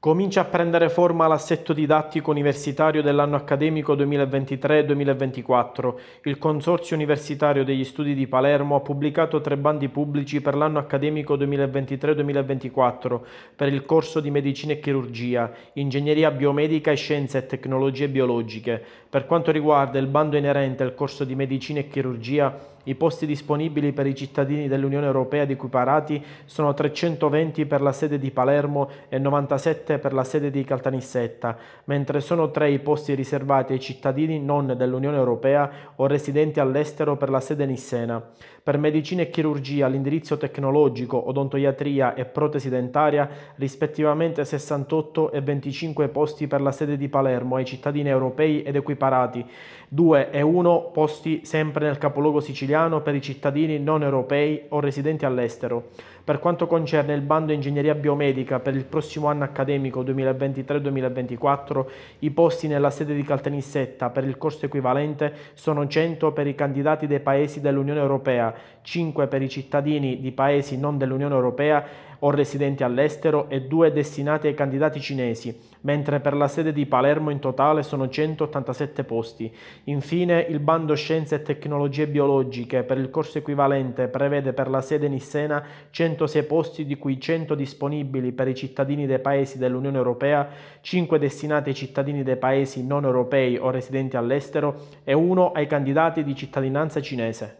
Comincia a prendere forma l'assetto didattico universitario dell'anno accademico 2023-2024. Il Consorzio Universitario degli Studi di Palermo ha pubblicato tre bandi pubblici per l'anno accademico 2023-2024 per il corso di Medicina e Chirurgia, Ingegneria Biomedica e Scienze e Tecnologie Biologiche. Per quanto riguarda il bando inerente al corso di Medicina e Chirurgia, i posti disponibili per i cittadini dell'Unione Europea di cui parati sono 320 per la sede di Palermo e 97 7 per la sede di Caltanissetta, mentre sono 3 i posti riservati ai cittadini non dell'Unione Europea o residenti all'estero per la sede nissena. Per medicina e chirurgia l'indirizzo tecnologico, odontoiatria e protesi dentaria rispettivamente 68 e 25 posti per la sede di Palermo ai cittadini europei ed equiparati, 2 e 1 posti sempre nel capoluogo siciliano per i cittadini non europei o residenti all'estero. Per quanto concerne il bando ingegneria biomedica per il prossimo anno accademico accademico 2023-2024 i posti nella sede di Caltanissetta per il corso equivalente sono 100 per i candidati dei paesi dell'Unione Europea, 5 per i cittadini di paesi non dell'Unione Europea o residenti all'estero e due destinati ai candidati cinesi, mentre per la sede di Palermo in totale sono 187 posti. Infine il bando Scienze e Tecnologie Biologiche per il corso equivalente prevede per la sede Nissena 106 posti di cui 100 disponibili per i cittadini dei paesi dell'Unione Europea, 5 destinati ai cittadini dei paesi non europei o residenti all'estero e 1 ai candidati di cittadinanza cinese.